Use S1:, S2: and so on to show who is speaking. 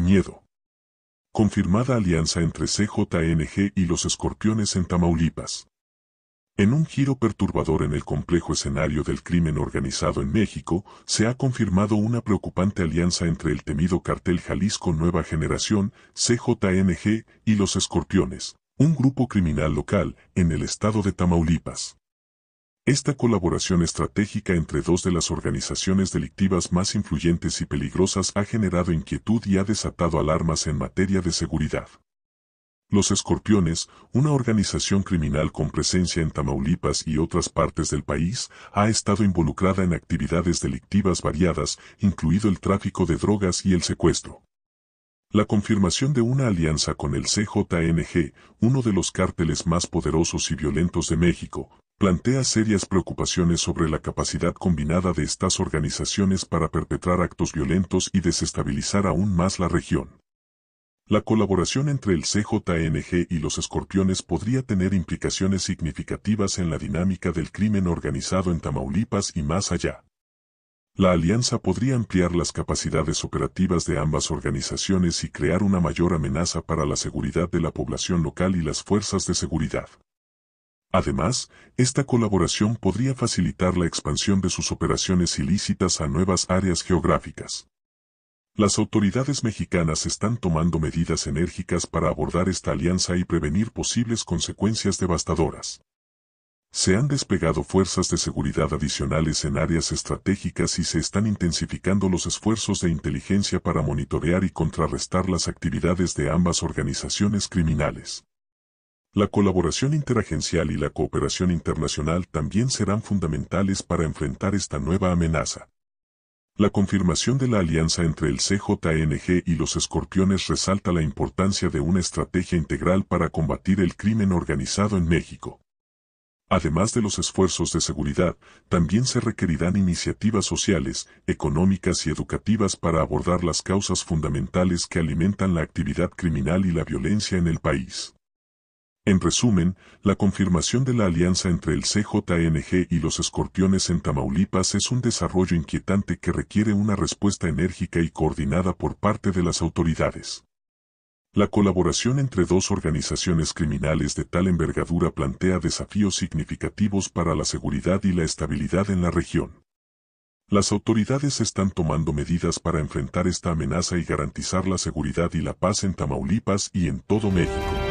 S1: miedo. Confirmada alianza entre CJNG y los escorpiones en Tamaulipas. En un giro perturbador en el complejo escenario del crimen organizado en México, se ha confirmado una preocupante alianza entre el temido cartel Jalisco Nueva Generación, CJNG, y los Escorpiones, un grupo criminal local, en el estado de Tamaulipas. Esta colaboración estratégica entre dos de las organizaciones delictivas más influyentes y peligrosas ha generado inquietud y ha desatado alarmas en materia de seguridad. Los Escorpiones, una organización criminal con presencia en Tamaulipas y otras partes del país, ha estado involucrada en actividades delictivas variadas, incluido el tráfico de drogas y el secuestro. La confirmación de una alianza con el CJNG, uno de los cárteles más poderosos y violentos de México, plantea serias preocupaciones sobre la capacidad combinada de estas organizaciones para perpetrar actos violentos y desestabilizar aún más la región. La colaboración entre el CJNG y los escorpiones podría tener implicaciones significativas en la dinámica del crimen organizado en Tamaulipas y más allá. La alianza podría ampliar las capacidades operativas de ambas organizaciones y crear una mayor amenaza para la seguridad de la población local y las fuerzas de seguridad. Además, esta colaboración podría facilitar la expansión de sus operaciones ilícitas a nuevas áreas geográficas. Las autoridades mexicanas están tomando medidas enérgicas para abordar esta alianza y prevenir posibles consecuencias devastadoras. Se han desplegado fuerzas de seguridad adicionales en áreas estratégicas y se están intensificando los esfuerzos de inteligencia para monitorear y contrarrestar las actividades de ambas organizaciones criminales. La colaboración interagencial y la cooperación internacional también serán fundamentales para enfrentar esta nueva amenaza. La confirmación de la alianza entre el CJNG y los escorpiones resalta la importancia de una estrategia integral para combatir el crimen organizado en México. Además de los esfuerzos de seguridad, también se requerirán iniciativas sociales, económicas y educativas para abordar las causas fundamentales que alimentan la actividad criminal y la violencia en el país. En resumen, la confirmación de la alianza entre el CJNG y los escorpiones en Tamaulipas es un desarrollo inquietante que requiere una respuesta enérgica y coordinada por parte de las autoridades. La colaboración entre dos organizaciones criminales de tal envergadura plantea desafíos significativos para la seguridad y la estabilidad en la región. Las autoridades están tomando medidas para enfrentar esta amenaza y garantizar la seguridad y la paz en Tamaulipas y en todo México.